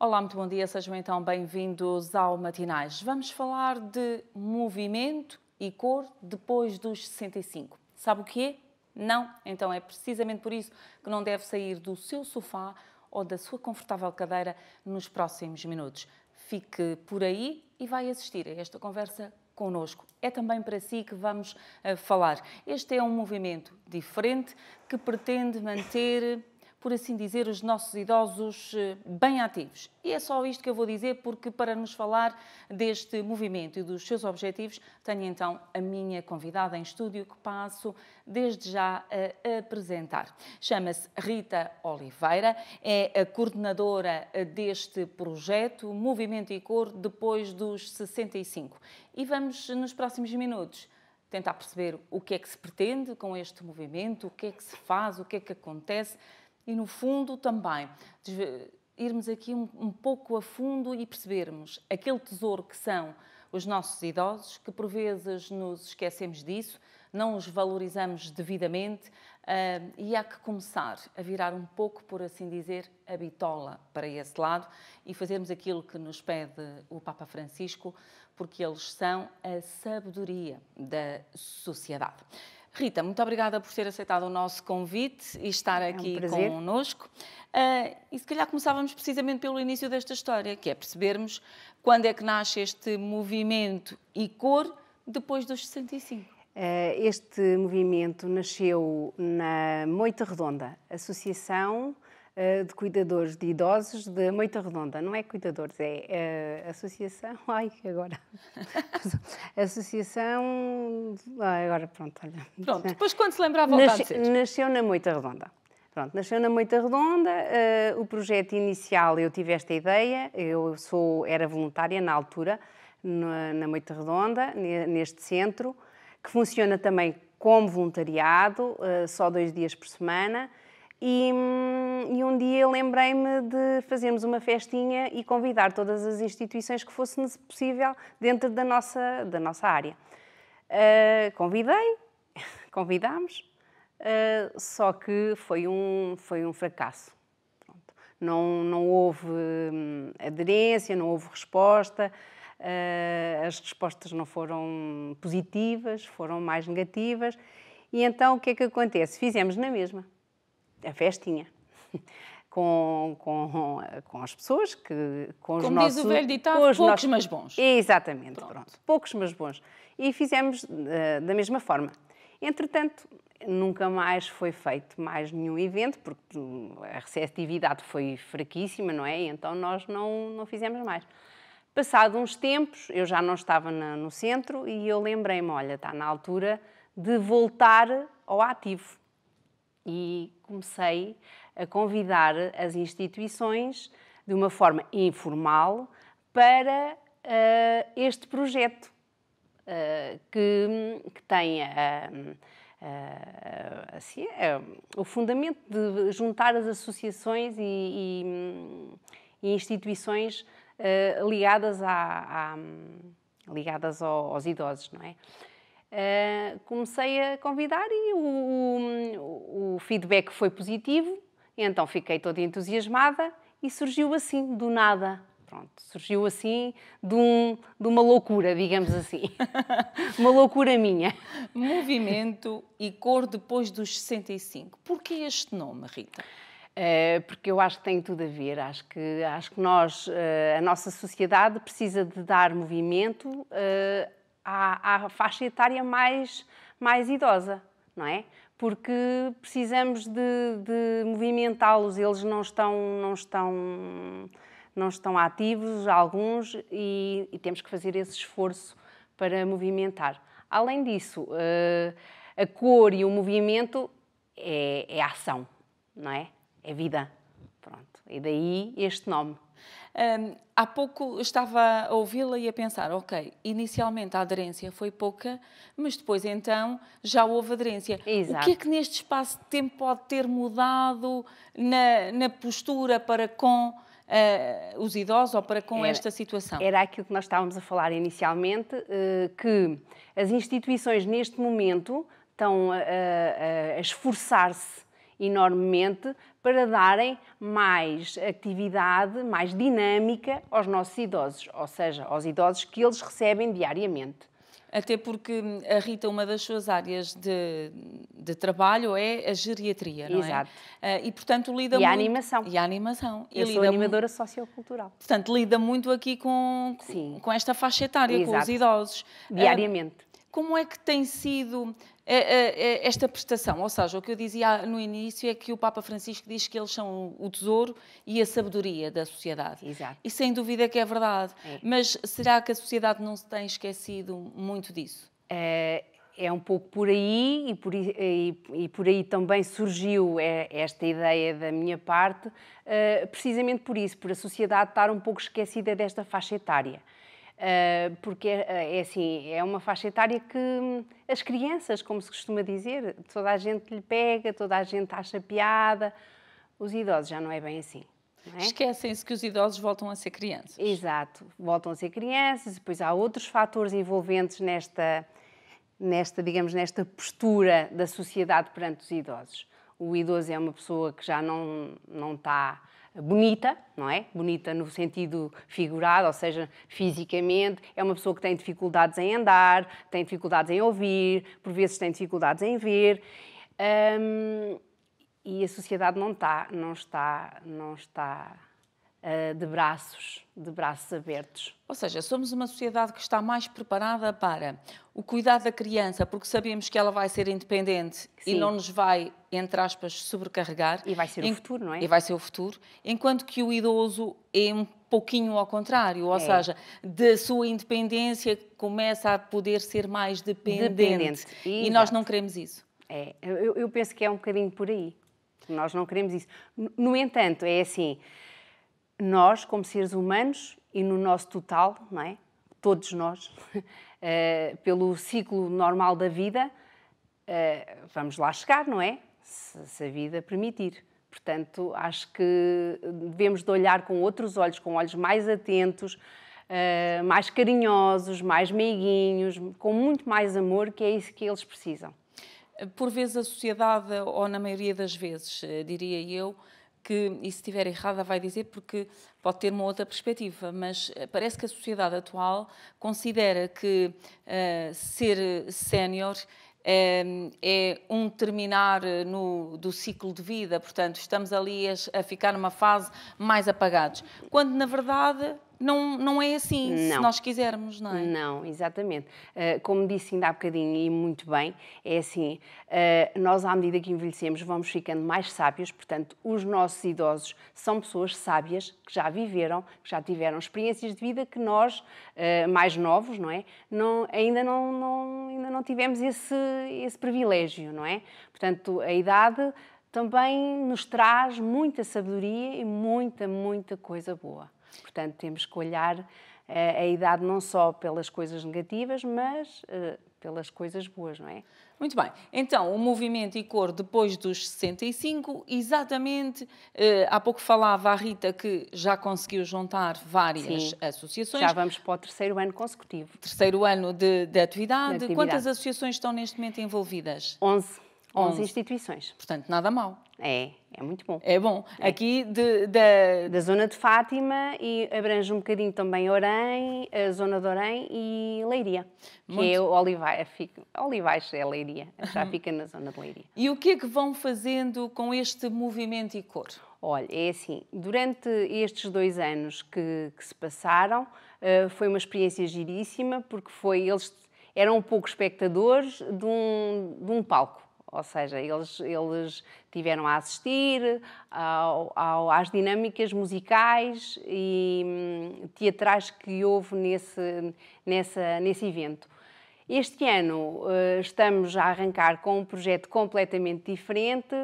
Olá, muito bom dia, sejam então bem-vindos ao Matinais. Vamos falar de movimento e cor depois dos 65. Sabe o que é? Não? Então é precisamente por isso que não deve sair do seu sofá ou da sua confortável cadeira nos próximos minutos. Fique por aí e vai assistir a esta conversa connosco. É também para si que vamos eh, falar. Este é um movimento diferente que pretende manter por assim dizer, os nossos idosos eh, bem ativos. E é só isto que eu vou dizer, porque para nos falar deste movimento e dos seus objetivos, tenho então a minha convidada em estúdio, que passo desde já a apresentar. Chama-se Rita Oliveira, é a coordenadora deste projeto Movimento e Cor depois dos 65. E vamos, nos próximos minutos, tentar perceber o que é que se pretende com este movimento, o que é que se faz, o que é que acontece e, no fundo, também irmos aqui um, um pouco a fundo e percebermos aquele tesouro que são os nossos idosos, que por vezes nos esquecemos disso, não os valorizamos devidamente uh, e há que começar a virar um pouco, por assim dizer, a bitola para esse lado e fazermos aquilo que nos pede o Papa Francisco, porque eles são a sabedoria da sociedade. Rita, muito obrigada por ter aceitado o nosso convite e estar é aqui um conosco. Uh, ah, e se calhar começávamos precisamente pelo início desta história, que é percebermos quando é que nasce este movimento e cor depois dos 65. Uh, ah, este movimento nasceu na Moita Redonda, associação eh, de cuidadores de idosos de Moita Redonda. Não é cuidadores, é a eh, associação. Ai, agora. associação. Ah, agora, pronto, olha. Pronto, depois quando se lembrava Nasce, Nasceu na Moita Redonda. Pronto, nasceu na Moita Redonda. Uh, o projeto inicial, eu tive esta ideia, eu sou, era voluntária na altura, na, na Moita Redonda, neste centro, que funciona também como voluntariado, uh, só dois dias por semana. E, hum, e um dia lembrei-me de fazermos uma festinha e convidar todas as instituições que fosse possível dentro da nossa, da nossa área. Uh, convidei, convidámos, uh, só que foi um, foi um fracasso. Pronto. Não, não houve hum, aderência, não houve resposta. Uh, as respostas não foram positivas, foram mais negativas. E então o que é que acontece? Fizemos na mesma a festinha. Com, com, com as pessoas que. Com os Como nossos, diz o velho ditado, poucos, nossos, mas bons. Exatamente, pronto. pronto. Poucos, mas bons. E fizemos uh, da mesma forma. Entretanto, nunca mais foi feito mais nenhum evento, porque a receptividade foi fraquíssima, não é? Então nós não, não fizemos mais. Passado uns tempos, eu já não estava na, no centro e eu lembrei-me: olha, está na altura de voltar ao ativo e comecei a convidar as instituições de uma forma informal para uh, este projeto uh, que, que, tem eh, assim, é, o fundamento de juntar as associações e, e, e instituições uh, ligadas, à, à, ligadas ao, aos idosos, não é? Uh, comecei a convidar e o, o, o feedback foi positivo, então fiquei toda entusiasmada e surgiu assim, do nada. Pronto, surgiu assim de, um, de uma loucura, digamos assim. uma loucura minha. Movimento e cor depois dos 65. Por que este nome, Rita? Uh, porque eu acho que tem tudo a ver. Acho que, acho que nós, uh, a nossa sociedade, precisa de dar movimento à, à faixa etária mais, mais idosa, não é? Porque precisamos de, de movimentá-los, eles não estão, não estão, não estão ativos, alguns, e, e temos que fazer esse esforço para movimentar. Além disso, eh, a cor e o movimento é, é ação, não é? É vida. Pronto. E daí este nome. Um, há pouco estava a ouvi-la e a pensar, ok, inicialmente a aderência foi pouca, mas depois então já houve aderência. Exato. O que é que neste espaço de tempo pode ter mudado na, na postura para com uh, os idosos ou para com era, esta situação? Era aquilo que nós estávamos a falar inicialmente, uh, que as instituições neste momento estão a, a, a esforçar-se enormemente para darem mais atividade, mais dinâmica aos nossos idosos, ou seja, aos idosos que eles recebem diariamente. Até porque, hum, a Rita, uma das suas áreas de, de trabalho é a geriatria, não é? Exato. é? E, portanto, lida e muito... a animação. E a animação. Eu e sou animadora sociocultural. Portanto, lida muito aqui com, com esta faixa etária, Exato. com os idosos. Ah, diariamente. Como é que tem sido eh, eh, eh, esta prestação? Ou seja, o que eu dizia no início é que o Papa Francisco diz que eles são o tesouro e a sabedoria da sociedade. Exato. E sem dúvida que é verdade. É. Mas será que a sociedade não se tem esquecido muito disso? É é um pouco por aí e por, e, e por, aí também surgiu esta ideia da minha parte, precisamente por isso, por a sociedade estar um pouco esquecida desta faixa etária. Ah, porque ah, é, assim, é uma faixa etária que hum, as crianças, como se costuma dizer, toda a gente lhe pega, toda a gente acha piada, os idosos já não é bem assim. É? Esquecem-se que os idosos voltam a ser crianças. Exato, voltam a ser crianças, depois há outros fatores envolventes nesta, nesta, digamos, nesta postura da sociedade perante os idosos. O idoso é uma pessoa que já não, não está bonita, não é? Bonita no sentido figurado, ou seja, fisicamente. É uma pessoa que tem dificuldades em andar, tem dificuldades em ouvir, por vezes tem dificuldades em ver. Um, e a sociedade não está, não está, não está eh, de braços, de braços abertos. Ou seja, somos uma sociedade que está mais preparada para o cuidado da criança, porque sabemos que ela vai ser independente Sim. e não nos vai, entre aspas, sobrecarregar. E vai ser em... o futuro, não é? E vai ser o futuro. Enquanto que o idoso é um pouquinho ao contrário, ou é. seja, da sua independência começa a poder ser mais dependente. dependente. E Exato. nós não queremos isso. É, eu, eu penso que é um bocadinho por aí. Nós não queremos isso. No entanto, é assim nós, como seres humanos e no nosso total, não é? todos nós, uh, pelo ciclo normal da vida, uh, vamos lá chegar, não é? Se, se, a vida permitir. Portanto, acho que devemos de olhar com outros olhos, com olhos mais atentos, uh, mais carinhosos, mais meiguinhos, com muito mais amor, que é isso que eles precisam. Por vezes a sociedade, ou na maioria das vezes, diria eu, que, e se estiver errada, vai dizer, porque pode ter uma outra perspectiva, mas eh, parece que a sociedade atual considera que uh, ser sénior é, é um terminar eh, no, do ciclo de vida, portanto, estamos ali a, a, ficar numa fase mais apagados. Quando, na verdade, não, não é assim, não. se nós quisermos, não é? Não, exatamente. Uh, como disse ainda há bocadinho, e muito bem, é assim, uh, nós à medida que envelhecemos vamos ficando mais sábios, portanto, os nossos idosos são pessoas sábias, que já viveram, que já tiveram experiências de vida que nós, uh, mais novos, não é? Não, ainda, não, não, ainda não tivemos esse, esse privilégio, não é? Portanto, a idade também nos traz muita sabedoria e muita, muita coisa boa. Portanto, temos que olhar eh, a idade não só pelas coisas negativas, mas uh, pelas coisas boas, não é? Muito bem. Então, o movimento e cor depois dos 65, exatamente, eh, há pouco falava a Rita que já conseguiu juntar várias Sim. associações. Já vamos para o terceiro ano consecutivo. Terceiro ano de, de, atividade. de atividade. Quantas associações estão neste momento envolvidas? 11. 11 instituições. Portanto, nada mal. É, é muito bom. É bom. É. Aqui de, de... da zona de Fátima e abrange um bocadinho também Orém, a zona de Orém e Leiria, muito. que é Olivais, fica, Olivais é Leiria, já uhum. fica na zona de Leiria. E o que é que vão fazendo com este movimento e cor? Olha, é assim, durante estes dois anos que, que se passaram, eh, foi uma experiência giríssima, porque foi, eles eram um pouco espectadores de um, de um palco ou seja, eles, eles tiveram a assistir ao, ao, às dinâmicas musicais e hum, teatrais que houve nesse, nessa, nesse evento. Este ano eh, estamos a arrancar com um projeto completamente diferente,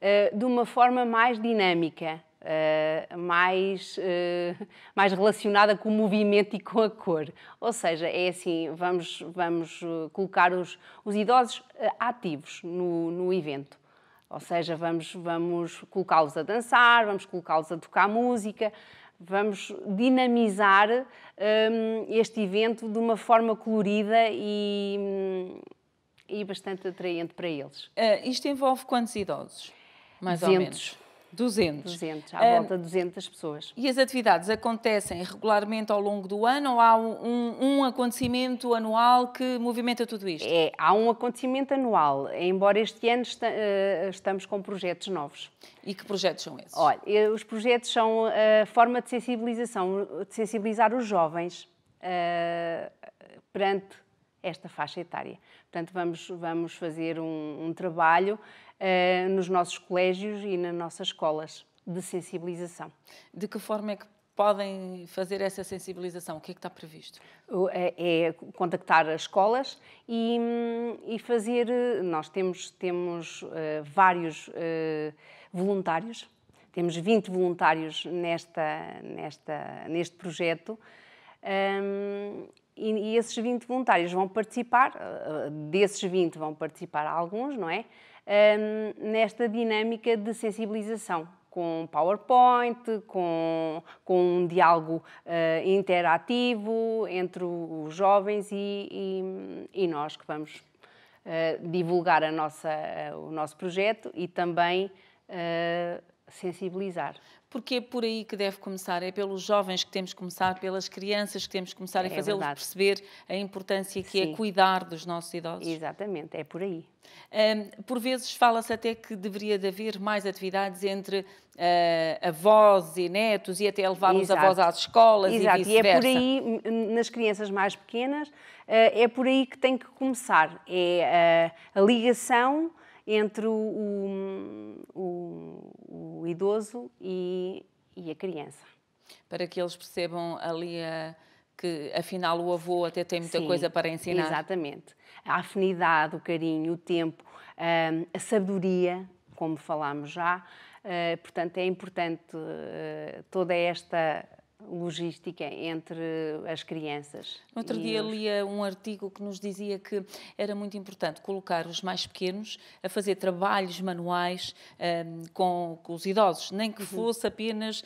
eh, de uma forma mais dinâmica. Uh, mais, uh, mais relacionada com o movimento e com a cor. Ou seja, é assim, vamos, vamos eh, colocar os, os idosos uh, ativos no, no evento. Ou seja, vamos, vamos colocá-los a dançar, vamos colocá-los a tocar música, vamos dinamizar um, ehm, este evento de uma forma colorida e, e bastante atraente para eles. isto envolve quantos idosos? Mais 200. ou menos? 200. 200, à volta de 200 pessoas. E as atividades acontecem regularmente ao longo do ano ou há um, um, acontecimento anual que movimenta tudo isto? É, há um acontecimento anual, embora este ano esta, eh, estamos com projetos novos. E que projetos são esses? Olha, eh, os projetos são a forma de sensibilização, de sensibilizar os jovens uh, perante esta faixa etária. Portanto, vamos, vamos fazer um, um trabalho eh, nos nossos colégios e nas nossas escolas de sensibilização. De que forma é que podem fazer essa sensibilização? O que é que está previsto? É, é contactar as escolas e, e fazer. Nós temos, temos eh, vários eh, voluntários, temos 20 voluntários nesta, nesta, neste projeto. Um, e, e, esses 20 voluntários vão participar, desses 20 vão participar alguns, não é? Ehm, nesta dinâmica de sensibilização com PowerPoint, com, com um diálogo uh, interativo entre os jovens e, e, e nós que vamos uh, divulgar a nossa, uh, o nosso projeto e também eh, sensibilizar. Porque é por aí que deve começar, é pelos jovens que temos que começar, pelas crianças que temos que começar é, e fazê-los perceber a importância que é Sim. é cuidar dos nossos idosos. Exatamente, é por aí. Um, por vezes fala-se até que deveria de haver mais atividades entre uh, avós e netos e até levar os avós às escolas Exato. e vice-versa. E é por aí, nas crianças mais pequenas, uh, é por aí que tem que começar, é uh, a ligação entre o, o, o idoso e, e, a criança. Para que eles percebam ali a, que, afinal, o avô até tem muita Sim, coisa para ensinar. Exatamente. A afinidade, o carinho, o tempo, hum, a sabedoria, como falámos já. Eh, portanto, é importante eh, toda esta logística entre as crianças. No outro dia os... lia um artigo que nos dizia que era muito importante colocar os mais pequenos a fazer trabalhos manuais um, ehm, com, com, os idosos, nem que uhum. fosse apenas uh,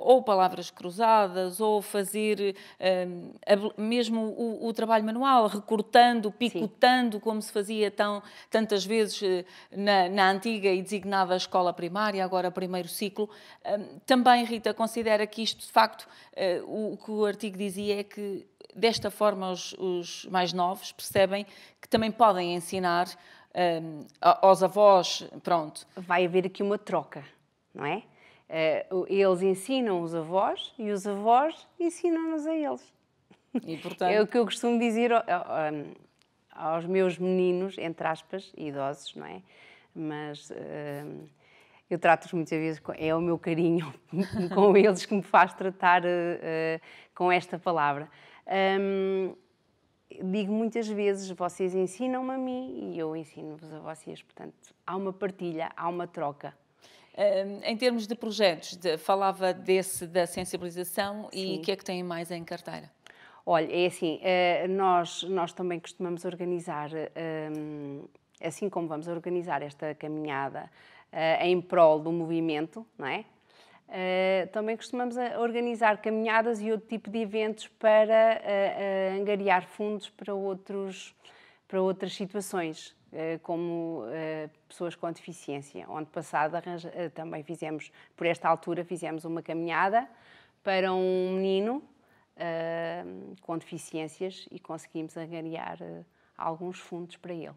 ou palavras cruzadas ou fazer ehm, mesmo o, o, trabalho manual, recortando, picotando, Sim. como se fazia tão, tantas vezes eh, na, na, antiga e designada escola primária, agora primeiro ciclo. Um, ehm, também, Rita, considera que isto de facto facto, eh, o que o artigo dizia é que, desta forma, os, os mais novos percebem que também podem ensinar ehm, aos avós, pronto. Vai haver aqui uma troca, não é? Eh, eles ensinam os avós e os avós ensinam-nos a eles. E, portanto... É o que eu costumo dizer ehm, aos meus meninos, entre aspas, idosos, não é? Mas... Ehm, eu trato-os muitas vezes, é o meu carinho com eles que me faz tratar uh, com esta palavra. Um, digo muitas vezes, vocês ensinam-me a mim e eu ensino-vos a vocês, portanto, há uma partilha, há uma troca. Um, em termos de projetos, de, falava desse da sensibilização Sim. e o que é que têm mais em carteira? Olha, é assim, eh, nós, nós também costumamos organizar, assim como vamos organizar esta caminhada, eh, em prol do movimento, não é? Uh, também costumamos eh, organizar caminhadas e outro tipo de eventos para uh, uh, angariar fundos para, outros, para outras situações, como pessoas com deficiência. O Ano passado também fizemos, por esta altura, fizemos uma caminhada para um menino com deficiências e conseguimos angariar alguns fundos para ele.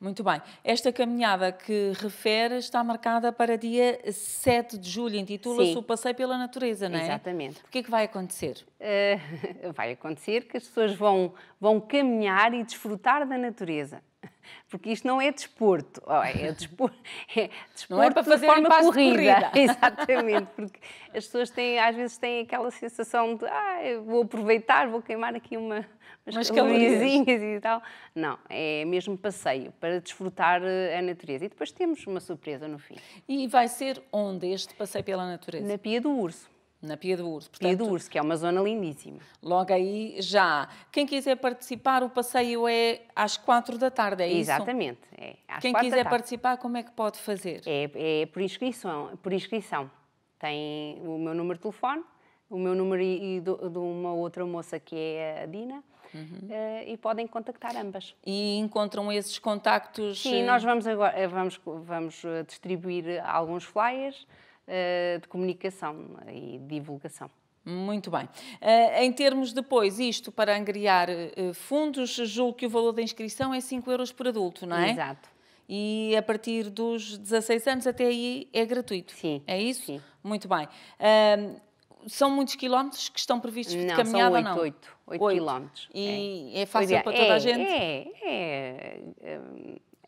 Muito bem. Esta caminhada que refere está marcada para dia 7 de julho, intitula-se O Passeio pela Natureza, não é? Exatamente. O que é que vai acontecer? Uh, vai acontecer que as pessoas vão, vão caminhar e desfrutar da natureza. Porque isto não é desporto, é, desporto, é desporto não é para fazer de forma corrida. corrida. Exatamente, porque as pessoas têm, às vezes têm aquela sensação de ah, vou aproveitar, vou queimar aqui uma, umas, umas e tal. Não, é mesmo passeio para desfrutar eh, a natureza. E depois temos uma surpresa no fim. E vai ser onde este passeio pela natureza? Na Pia do Urso na Pia do Urso. Portanto, Pia do Urso, que é uma zona lindíssima. Logo aí já. Quem quiser participar, o passeio é às quatro da tarde, é Exatamente, isso? Exatamente. É, Quem quiser participar, como é que pode fazer? É, é, por, inscrição, por inscrição. Tem o meu número de telefone, o meu número e do, de uma outra moça que é a Dina. Uhum. Eh, e podem contactar ambas. E encontram esses contactos? Sim, nós eh, vamos agora eh, vamos, vamos distribuir alguns flyers eh, de comunicação é? e divulgação. Muito bem. Eh, em termos depois, isto para angriar eh, fundos, julgo que o valor da inscrição é 5 euros por adulto, não é? Exato. E a partir dos 16 anos até aí é gratuito. Sim. É isso? Sim. Muito bem. Ehm, são muitos quilómetros que estão previstos de não, caminhada são 8, ou não? 8, 8, 8 quilómetros. E é, é fácil é, para toda é, a gente? É, é, é,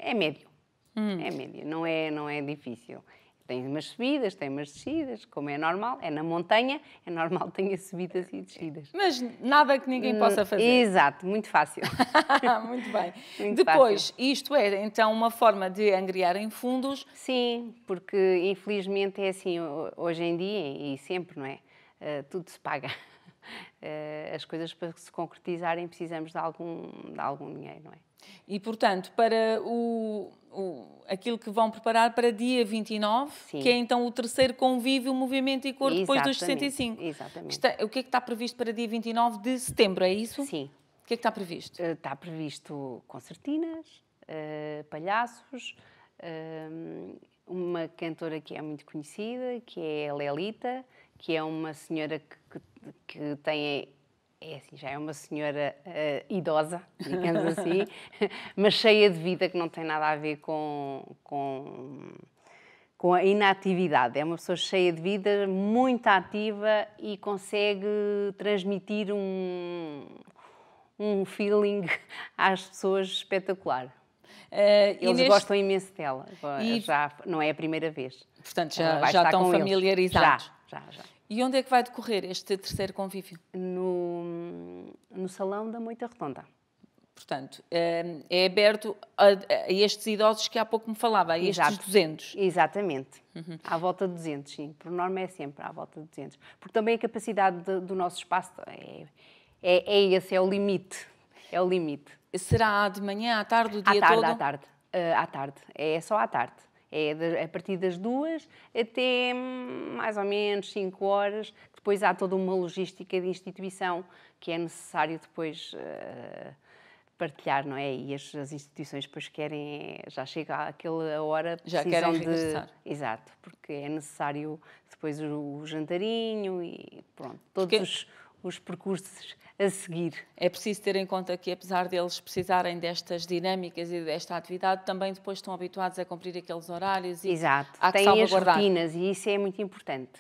é médio. Hum. É médio, não é, não é difícil tem umas subidas, tem umas descidas, como é normal, é na montanha, é normal tenha subidas e descidas. Mas nada que ninguém hum, possa fazer. Exato, muito fácil. muito bem. Muito Depois, fácil. isto é então uma forma de angriar em fundos? Sim, porque infelizmente é assim hoje em dia e sempre, não é? Uh, tudo se paga. Uh, as coisas para se concretizarem precisamos de algum, de algum dinheiro, não é? E, portanto, para o, o, aquilo que vão preparar para dia 29, Sim. que é então o terceiro convívio, movimento e cor depois dos 65. Exatamente. Está, o que é que está previsto para dia 29 de setembro, é isso? Sim. O que é que está previsto? Uh, está previsto concertinas, uh, palhaços, uh, uma cantora que é muito conhecida, que é a Lelita, que é uma senhora que, que, que tem é assim, já é uma senhora uh, idosa, digamos assim, mas cheia de vida que não tem nada a ver com, com, com a inatividade. É uma pessoa cheia de vida, muito ativa e consegue transmitir um, um feeling às pessoas espetacular. Uh, Eles neste... gostam imenso dela. E... Já não é a primeira vez. Portanto, já, já estão familiarizados. Já, já, já. E onde é que vai decorrer este terceiro convívio? No, no Salão da Moita Redonda. Portanto, eh, é aberto a, a, estes idosos que há pouco me falava, a estes Exato. 200. Exatamente, uhum. à volta de 200, sim. Por norma é sempre à volta de 200. Porque também a capacidade de, do nosso espaço é, é, é, esse, é o limite. É o limite. Será de manhã, à tarde, o dia à tarde, todo? À tarde, eh, à tarde. É só à tarde. É a partir das duas até hum, mais ou menos cinco horas. Depois há toda uma logística de instituição que é necessário depois uh, partilhar, não é? E as, as, instituições depois querem, já chega àquela hora, já querem de... Exato, porque é necessário depois o, o jantarinho e pronto, todos porque... os os percursos a seguir. É preciso ter em conta que, apesar deles precisarem destas dinâmicas e desta atividade, também depois estão habituados a cumprir aqueles horários e Exato. há têm as rotinas e isso é muito importante.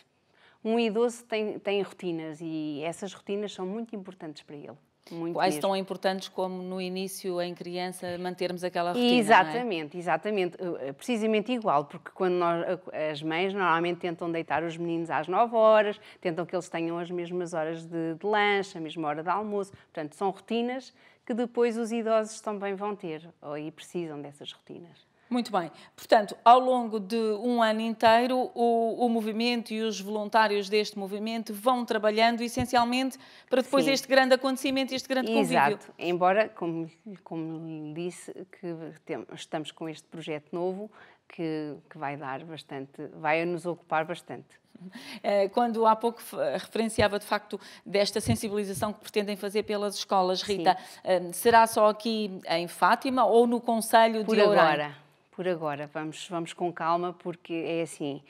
Um idoso tem, tem rotinas e essas rotinas são muito importantes para ele. Muito Quais mesmo. tão importantes como no início, em criança, mantermos aquela rotina? Exatamente, é? exatamente. Eh, eh, precisamente igual, porque quando nós, eh, as mães normalmente tentam deitar os meninos às 9 horas, tentam que eles tenham as mesmas horas de, de lanche, a mesma hora de almoço. Portanto, são rotinas que depois os idosos também vão ter, e precisam dessas rotinas. Muito bem. Portanto, ao longo de um ano inteiro, o, o movimento e os voluntários deste movimento vão trabalhando essencialmente para depois Sim. este grande acontecimento, este grande convívio. Exato. Embora, como, como disse, que estamos com este projeto novo, que, que, vai dar bastante, vai nos ocupar bastante. Eh, quando há pouco referenciava de facto desta sensibilização que pretendem fazer pelas escolas, Rita, Sim. Eh, será só aqui em Fátima ou no Conselho de Ourém? Por agora, por agora. Vamos, vamos com calma, porque é assim: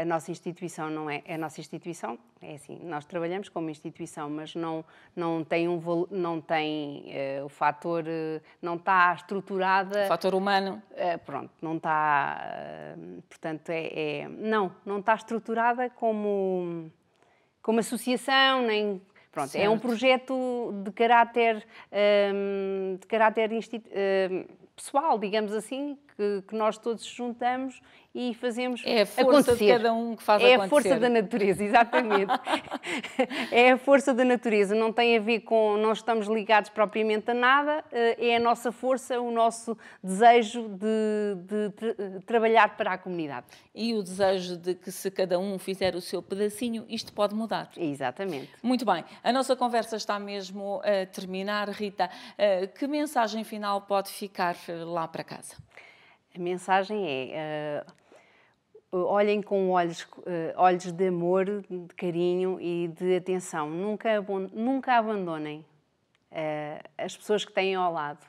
a nossa instituição não é, é. A nossa instituição é assim: nós trabalhamos como instituição, mas não, não tem, um, não tem uh, o fator. Eh, não está estruturada. O fator humano. Uh, pronto, não está. portanto, é, é, Não, não está estruturada como, como associação, nem Pronto, certo. é um projeto de caráter, um, ehm, de caráter um, ehm, pessoal, digamos assim, que, que nós todos juntamos e fazemos é a força acontecer. de cada um que faz é acontecer. É a força da natureza, exatamente. é a força da natureza, não tem a ver com não estamos ligados propriamente a nada, eh, é a nossa força, o nosso desejo de, de, de trabalhar para a comunidade. E o desejo de que se cada um fizer o seu pedacinho, isto pode mudar. Exatamente. Muito bem, a nossa conversa está mesmo a terminar. Rita, eh, que mensagem final pode ficar eh, lá para casa? A mensagem é: uh, olhem com olhos, uh, olhos de amor, de carinho e de atenção. Nunca, nunca abandonem uh, as pessoas que têm ao lado.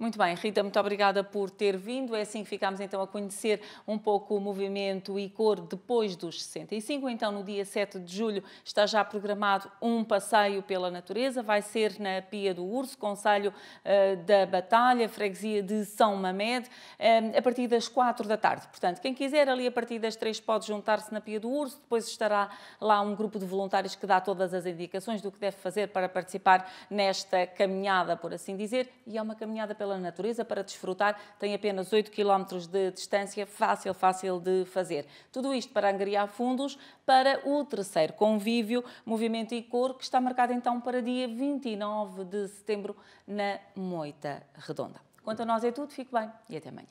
Muito bem, Rita, muito obrigada por ter vindo. É assim que ficamos então a conhecer um pouco o movimento e cor depois dos 65. Então, no dia 7 de julho está já programado um passeio pela natureza. Vai ser na Pia do Urso, Conselho uh, da Batalha, freguesia de São Mamed, eh, a partir das 4 da tarde. Portanto, quem quiser ali a partir das 3 pode juntar-se na Pia do Urso. Depois estará lá um grupo de voluntários que dá todas as indicações do que deve fazer para participar nesta caminhada, por assim dizer. E é uma caminhada pela pela natureza para desfrutar, tem apenas 8 km de distância, fácil, fácil de fazer. Tudo isto para angariar fundos para o terceiro convívio, movimento e cor, que está marcado então para dia 29 de setembro na Moita Redonda. Quanto a nós é tudo, fique bem e até amanhã.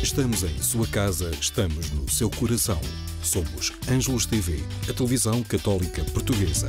Estamos em sua casa, estamos no seu coração. Somos Ângelos TV, a televisão católica portuguesa.